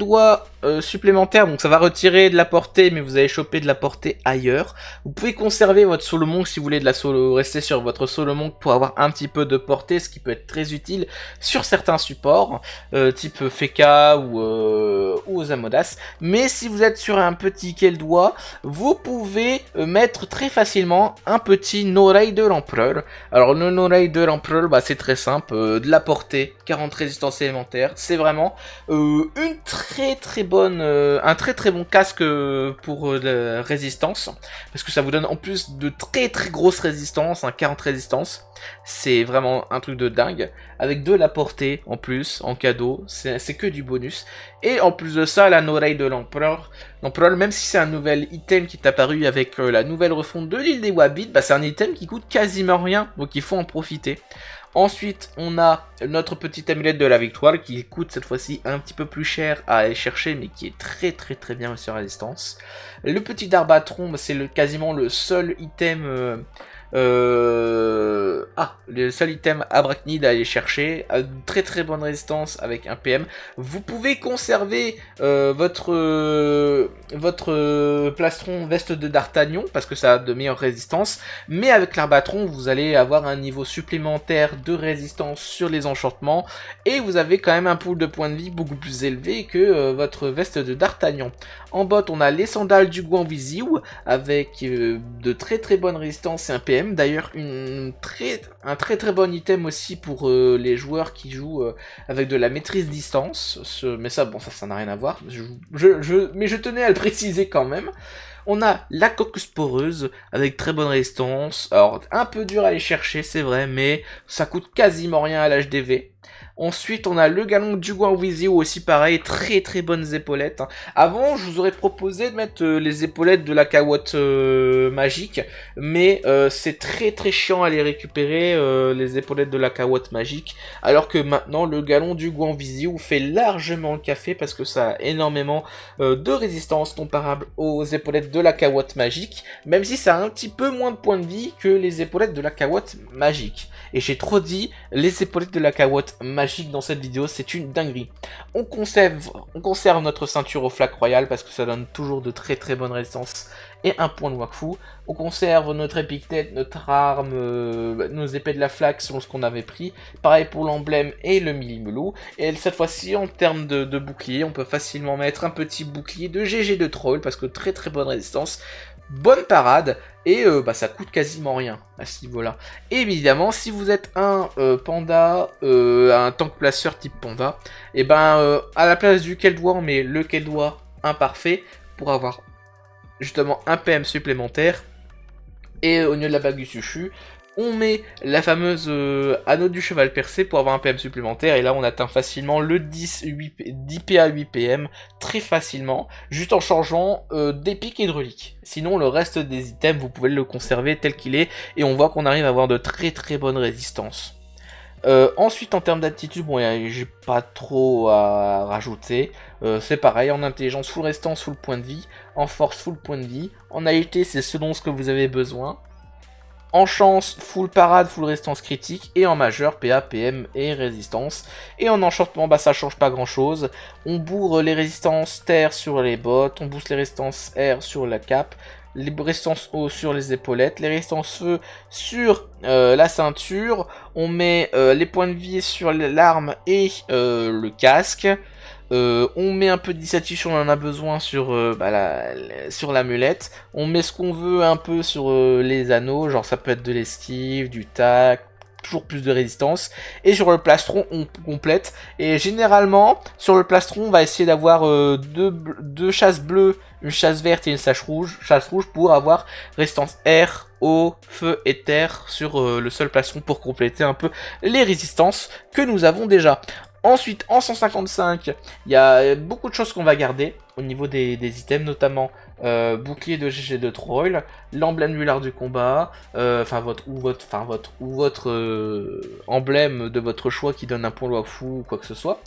euh, supplémentaire, donc ça va retirer de la portée, mais vous allez choper de la portée ailleurs. Vous pouvez conserver votre Solomon si vous voulez de la rester sur votre Solomon pour avoir un petit peu de portée, ce qui peut être très utile sur certains supports, euh, type Feka euh, ou, Osamodas. Mais si vous êtes sur un petit quel doigt, vous pouvez mettre très facilement un petit Norei de l'Empereur. Alors le Norei de l'Empereur, bah, c'est très simple, de la portée, 40 résistances élémentaire, c'est vraiment euh, une très très bonne, euh, un très très bon casque euh, pour la résistance, parce que ça vous donne en plus de très très grosses résistances, un hein, 40 résistance, c'est vraiment un truc de dingue, avec de la portée en plus, en cadeau, c'est que du bonus, et en plus de ça, la Noreille de l'empereur, l'empereur, même si c'est un nouvel item qui est apparu avec la nouvelle refonte de l'île des Wabit, bah, c'est un item qui coûte quasiment rien, donc il faut en profiter. Ensuite, on a notre petite amulette de la victoire qui coûte cette fois-ci un petit peu plus cher à aller chercher, mais qui est très très très bien sur la résistance. Le petit darbatron, bah, c'est le, quasiment le seul item euh, euh, ah, le seul item Abrachnid à aller chercher, une très très bonne résistance avec un PM. Vous pouvez conserver euh, votre, euh, votre plastron veste de d'Artagnan, parce que ça a de meilleures résistances, mais avec l'Arbatron, vous allez avoir un niveau supplémentaire de résistance sur les enchantements, et vous avez quand même un pool de points de vie beaucoup plus élevé que votre veste de d'Artagnan. En bot, on a les sandales du Guanvisiou, avec de très très bonnes résistances et un PM D'ailleurs, un très très bon item aussi pour euh, les joueurs qui jouent euh, avec de la maîtrise distance. Ce, mais ça, bon, ça, ça n'a rien à voir. Je, mais je tenais à le préciser quand même. On a la coque sporeuse avec très bonne résistance. Alors, un peu dur à aller chercher, c'est vrai, mais ça coûte quasiment rien à l'HDV. Ensuite, on a le galon du Guanwizio aussi pareil, très très bonnes épaulettes. Avant, je vous aurais proposé de mettre euh, les épaulettes de la cawotte euh, magique, mais euh, c'est très très chiant à les récupérer, les épaulettes de la cawotte magique, alors que maintenant le galon du Guanwizio fait largement le café parce que ça a énormément de résistance comparable aux épaulettes de la cawotte magique, même si ça a un petit peu moins de points de vie que les épaulettes de la cawotte magique et j'ai trop dit les épaulettes de la cagoute magique dans cette vidéo, c'est une dinguerie. On conserve, on conserve notre ceinture au flac royal parce que ça donne toujours de très très bonnes résistances et un point de Wakfu. On conserve notre épictète, notre arme, euh, bah, nos épées de la flaque selon ce qu'on avait pris. Pareil pour l'emblème et le millimelou. Et cette fois-ci, en termes de, de, bouclier, on peut facilement mettre un petit bouclier de GG de troll parce que très très bonne résistance bonne parade et euh, bah, ça coûte quasiment rien à ce niveau-là. évidemment, si vous êtes un euh, panda, euh, un tank placeur type panda, et eh ben à la place du quel doigt on met le quel imparfait pour avoir justement un PM supplémentaire. Et au niveau de la bague du sushu, on met la fameuse euh, anneau du cheval percé pour avoir un PM supplémentaire et là on atteint facilement le 10, 10 PA 8 PM très facilement juste en changeant euh, des pics hydrauliques. Sinon le reste des items vous pouvez le conserver tel qu'il est et on voit qu'on arrive à avoir de très très bonnes résistances. Euh, ensuite en termes d'aptitude, bon j'ai pas trop à rajouter. c'est pareil, en intelligence full restance, full point de vie, en force full point de vie, en AIT c'est selon ce que vous avez besoin. En chance, full parade, full résistance critique, et en majeur, PA, PM et résistance. Et en enchantement, bah ça change pas grand chose. On bourre les résistances terre sur les bottes, on booste les résistances air sur la cape, les résistances eau sur les épaulettes, les résistances feu sur euh, la ceinture, on met euh, les points de vie sur l'arme et euh, le casque. Euh, on met un peu de d'initiative, on en a besoin sur euh, bah, la, la, l'amulette. On met ce qu'on veut un peu sur euh, les anneaux, genre ça peut être de l'esquive, du tac, toujours plus de résistance. Et sur le plastron, on complète. Et généralement, sur le plastron, on va essayer d'avoir deux, chasses bleues, une chasse verte et une chasse rouge, chasse rouge pour avoir résistance air, eau, feu et terre sur le seul plastron pour compléter un peu les résistances que nous avons déjà. Ensuite, en 155, il y a beaucoup de choses qu'on va garder au niveau des, items, notamment euh, bouclier de GG de Troll, l'emblème du du combat, euh, enfin votre ou votre, votre ou votre euh, emblème de votre choix qui donne un point loi fou ou quoi que ce soit.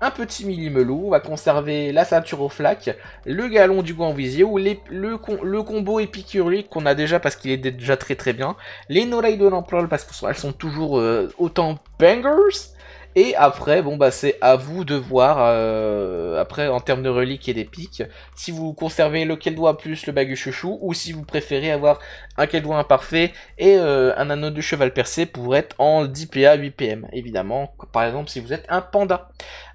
Un petit millimelou, melou, on va conserver la ceinture au flac, le galon du goût en visier ou le, combo épicurique qu'on a déjà parce qu'il est déjà très très bien, les noreilles de l'emploi parce qu'elles sont toujours autant bangers, et après, bon bah c'est à vous de voir, euh, après en termes de reliques et des si vous conservez le doigt plus le bagu chouchou, ou si vous préférez avoir un doigt imparfait et euh, un anneau de cheval percé pour être en 10 PA, 8 PM, évidemment, par exemple si vous êtes un panda.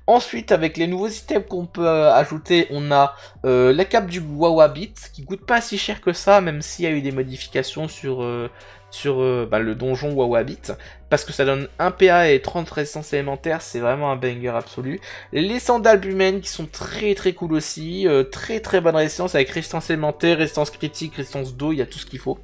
Ensuite, avec les nouveaux items qu'on peut euh, ajouter, on a la cape du Beat, qui coûte pas si cher que ça, même s'il y a eu des modifications sur, sur bah, le donjon Beat parce que ça donne 1 PA et 30 résistance élémentaire, c'est vraiment un banger absolu. Les sandales humaines qui sont très très cool aussi, euh, très très bonne résistance avec résistance élémentaire, résistance critique, résistance d'eau, il y a tout ce qu'il faut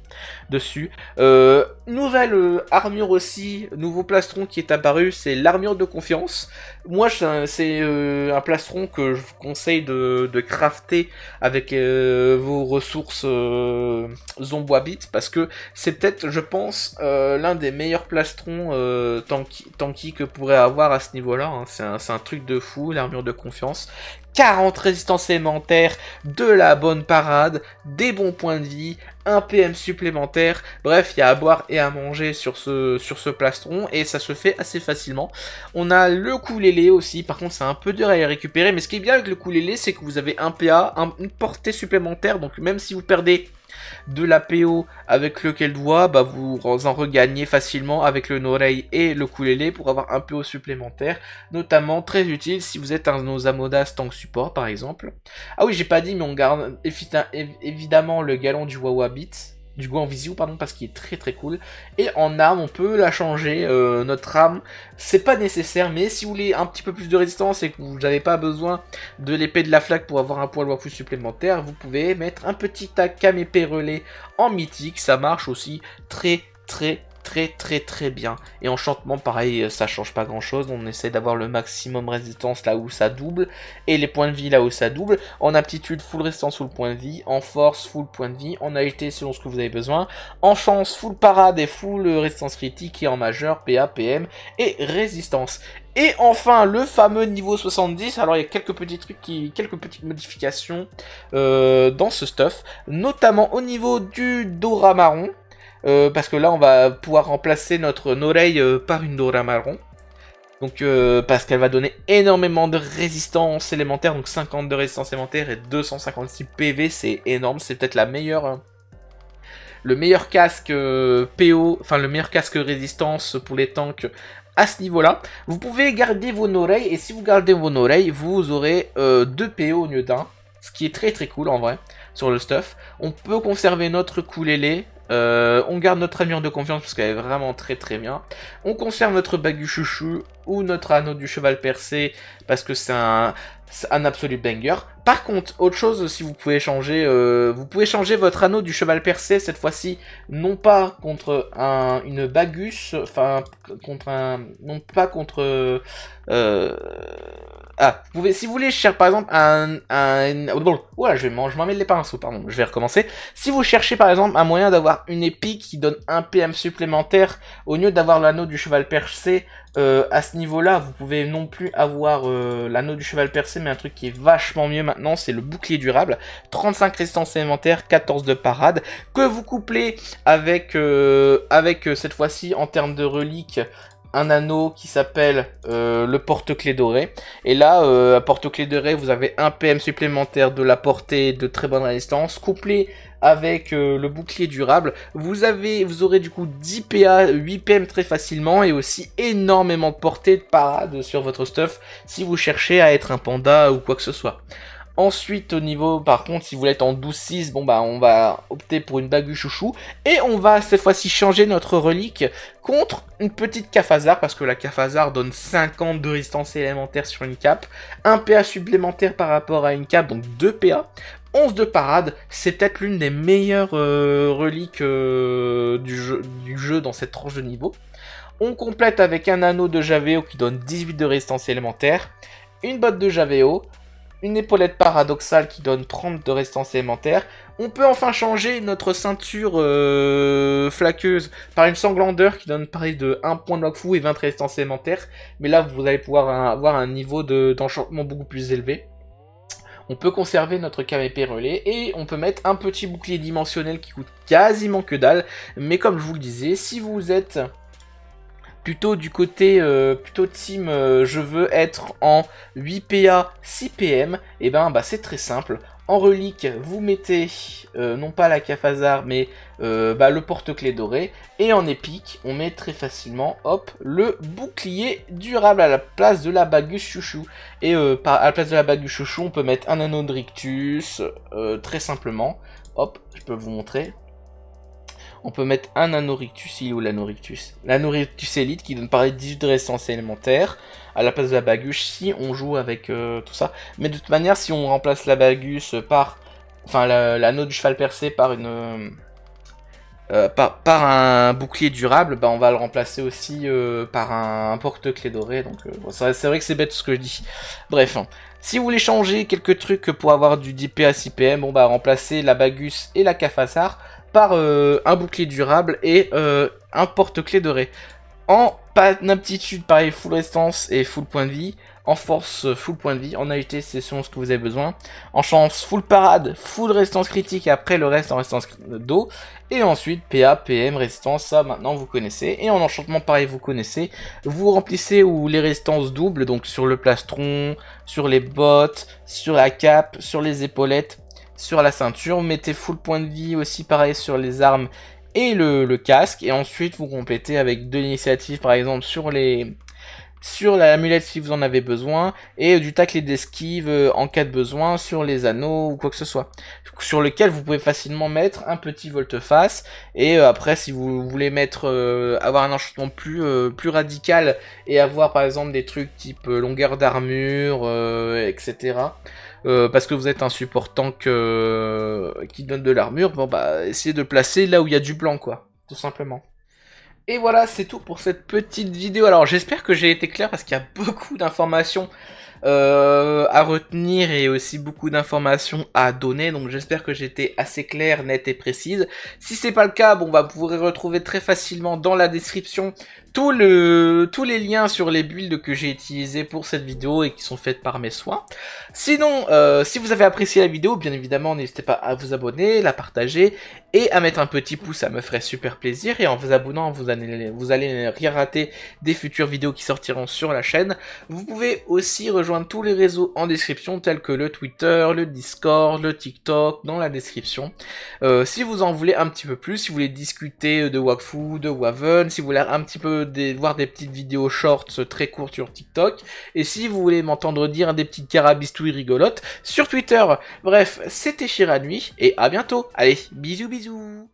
dessus. Euh, nouvelle euh, armure aussi, nouveau plastron qui est apparu, c'est l'armure de confiance. Moi c'est un plastron que je vous conseille de, crafter avec vos ressources Zombo parce que c'est peut-être je pense l'un des meilleurs plastrons euh, tant tanky, que pourrait avoir à ce niveau-là. Hein. C'est un, truc de fou, l'armure de confiance. 40 résistances élémentaires, de la bonne parade, des bons points de vie, un PM supplémentaire. Bref, il y a à boire et à manger sur ce, sur ce plastron et ça se fait assez facilement. On a le coulélé aussi, par contre c'est un peu dur à récupérer. Mais ce qui est bien avec le coulélé, c'est que vous avez un PA, une portée supplémentaire. Donc même si vous perdez de la PO avec lequel doit, bah, vous en regagnez facilement avec le Norei et le Kulele pour avoir un PO supplémentaire, notamment très utile si vous êtes un amodas tank support par exemple. Ah oui, j'ai pas dit, mais on garde évidemment le galon du Wawa du coup en visio pardon parce qu'il est très très cool et en arme on peut la changer euh, notre arme c'est pas nécessaire mais si vous voulez un petit peu plus de résistance et que vous n'avez pas besoin de l'épée de la flaque pour avoir un poil plus supplémentaire vous pouvez mettre un petit tas épée relais en mythique ça marche aussi très très très très très bien. Et enchantement, pareil, euh, ça change pas grand chose. On essaie d'avoir le maximum résistance là où ça double. Et les points de vie là où ça double. En aptitude, full résistance, full point de vie. En force, full point de vie. En agilité, selon ce que vous avez besoin. En chance, full parade et full résistance critique. Et en majeur, PA, PM et résistance. Et enfin, le fameux niveau 70. Alors, il y a quelques petits trucs qui, quelques petites modifications euh, dans ce stuff, notamment au niveau du Dora marron. Euh, parce que là on va pouvoir remplacer notre oreille euh, par une Dora marron. Donc euh, parce qu'elle va donner énormément de résistance élémentaire, donc 50 de résistance élémentaire et 256 PV, c'est énorme, c'est peut-être la meilleure le meilleur casque PO, enfin le meilleur casque résistance pour les tanks à ce niveau-là. Vous pouvez garder vos oreilles et si vous gardez vos oreilles, vous aurez 2 PO au lieu d'un, ce qui est très très cool en vrai sur le stuff. On peut conserver notre coulélé euh, on garde notre amure de confiance parce qu'elle est vraiment très très bien. On conserve notre bagu chouchou ou notre anneau du cheval percé parce que c'est un, un absolu banger. Par contre, autre chose, si vous pouvez changer, euh, vous pouvez changer votre anneau du cheval percé cette fois-ci, non pas contre un, une bagus, enfin contre un, non pas contre, euh, euh, ah, vous pouvez, si vous voulez, chercher par exemple un, bon, voilà, oh, je vais je m'emmène les pinceaux, pardon, je vais recommencer. Si vous cherchez par exemple un moyen d'avoir une épée qui donne un PM supplémentaire au lieu d'avoir l'anneau du cheval percé à ce niveau-là, vous pouvez non plus avoir l'anneau du cheval percé, mais un truc qui est vachement mieux maintenant, c'est le bouclier durable. 35 résistance élémentaires, 14 de parade. Que vous couplez avec, euh, avec euh, cette fois-ci, en termes de relique un anneau qui s'appelle euh, le porte-clé doré. Et là, à porte-clé doré, vous avez un PM supplémentaire de la portée de très bonne résistance, couplé avec le bouclier durable. Vous, avez, vous aurez du coup 10 PA, 8 PM très facilement et aussi énormément de portée de parade sur votre stuff si vous cherchez à être un panda ou quoi que ce soit. Ensuite, au niveau, par contre, si vous voulez être en 12-6, bon bah on va opter pour une bague chouchou. Et on va cette fois-ci changer notre relique contre une petite cafazar, parce que la cafazar donne 50 de résistance élémentaire sur une cape, Un PA supplémentaire par rapport à une cape, donc 2 PA. 11 de parade, c'est peut-être l'une des meilleures euh, reliques euh, du, jeu, du jeu dans cette tranche de niveau. On complète avec un anneau de Javeo qui donne 18 de résistance élémentaire, une botte de Javeo, une épaulette paradoxale qui donne 30 de résistance élémentaire. On peut enfin changer notre ceinture euh, flaqueuse par une sanglandeur qui donne pareil de 1 point de fou et 20 de résistance élémentaire. Mais là, vous allez pouvoir avoir un niveau d'enchantement beaucoup plus élevé. On peut conserver notre KVP relais et on peut mettre un petit bouclier dimensionnel qui coûte quasiment que dalle. Mais comme je vous le disais, si vous êtes plutôt du côté euh, plutôt team euh, je veux être en 8 PA 6 PM et ben bah c'est très simple en relique vous mettez euh, non pas la cafazar mais bah, le porte clé doré et en épique on met très facilement hop le bouclier durable à la place de la bague chouchou et à la place de la bague chouchou on peut mettre un anneau de rictus très simplement hop je peux vous montrer on peut mettre un anorictus, il est où l'anorictus L'anorictus élite qui donne pareil 18 de résistance élémentaire à la place de la Bagus si on joue avec euh, tout ça. Mais de toute manière, si on remplace la Bagus par... Enfin, l'anneau du cheval percé par une... Euh, euh, par, un bouclier durable, bah on va le remplacer aussi par un, porte clés doré. Donc c'est vrai que c'est bête ce que je dis. Bref, hein. si vous voulez changer quelques trucs pour avoir du DPACPM, à 6 PM, bon bah remplacer la Bagus et la Cafassar par euh, un bouclier durable et euh, un porte-clé doré. En aptitude, pareil, full résistance et full point de vie. En force, euh, full point de vie. En AUT, c'est selon ce que vous avez besoin. En chance, full parade, full résistance critique. Et après, le reste en résistance d'eau. Et ensuite, PA, PM, résistance. Ça, maintenant, vous connaissez. Et en enchantement, pareil, vous connaissez. Vous remplissez ou les résistances doubles. Donc, sur le plastron, sur les bottes, sur la cape, sur les épaulettes sur la ceinture. Mettez full point de vie aussi pareil sur les armes et le, casque. Et ensuite vous complétez avec deux initiatives par exemple sur les sur l'amulette si vous en avez besoin, et du tacle et d'esquive euh, en cas de besoin sur les anneaux ou quoi que ce soit, sur lequel vous pouvez facilement mettre un petit volte-face, et euh, après si vous voulez mettre euh, avoir un enchantement plus, radical, et avoir par exemple des trucs type longueur d'armure, etc., euh, parce que vous êtes un support tank qui donne de l'armure, bon bah essayez de placer là où il y a du blanc quoi, tout simplement. Et voilà, c'est tout pour cette petite vidéo. Alors j'espère que j'ai été clair parce qu'il y a *laughs* beaucoup d'informations euh, à retenir et aussi beaucoup d'informations à donner. Donc j'espère que j'étais assez clair, net et précise. Si c'est pas le cas, bon, bah, va pouvoir pourrez retrouver très facilement dans la description tout le, tous les liens sur les builds que j'ai utilisés pour cette vidéo et qui sont faites par mes soins. Sinon, euh, si vous avez apprécié la vidéo, bien évidemment, n'hésitez pas à vous abonner, la partager et à mettre un petit pouce, ça me ferait super plaisir. Et en vous abonnant, vous allez, vous allez rien rater des futures vidéos qui sortiront sur la chaîne. Vous pouvez aussi rejoindre tous les réseaux en description, tels que le Twitter, le Discord, le TikTok, dans la description. Euh, si vous en voulez un petit peu plus, si vous voulez discuter de Wakfu, de Waven, si vous voulez un petit peu voir des petites vidéos shorts très courtes sur TikTok. Et si vous voulez m'entendre dire des petites carabistouilles rigolotes, sur Twitter. Bref, c'était Chira Nuit et à bientôt. Allez, bisous bisous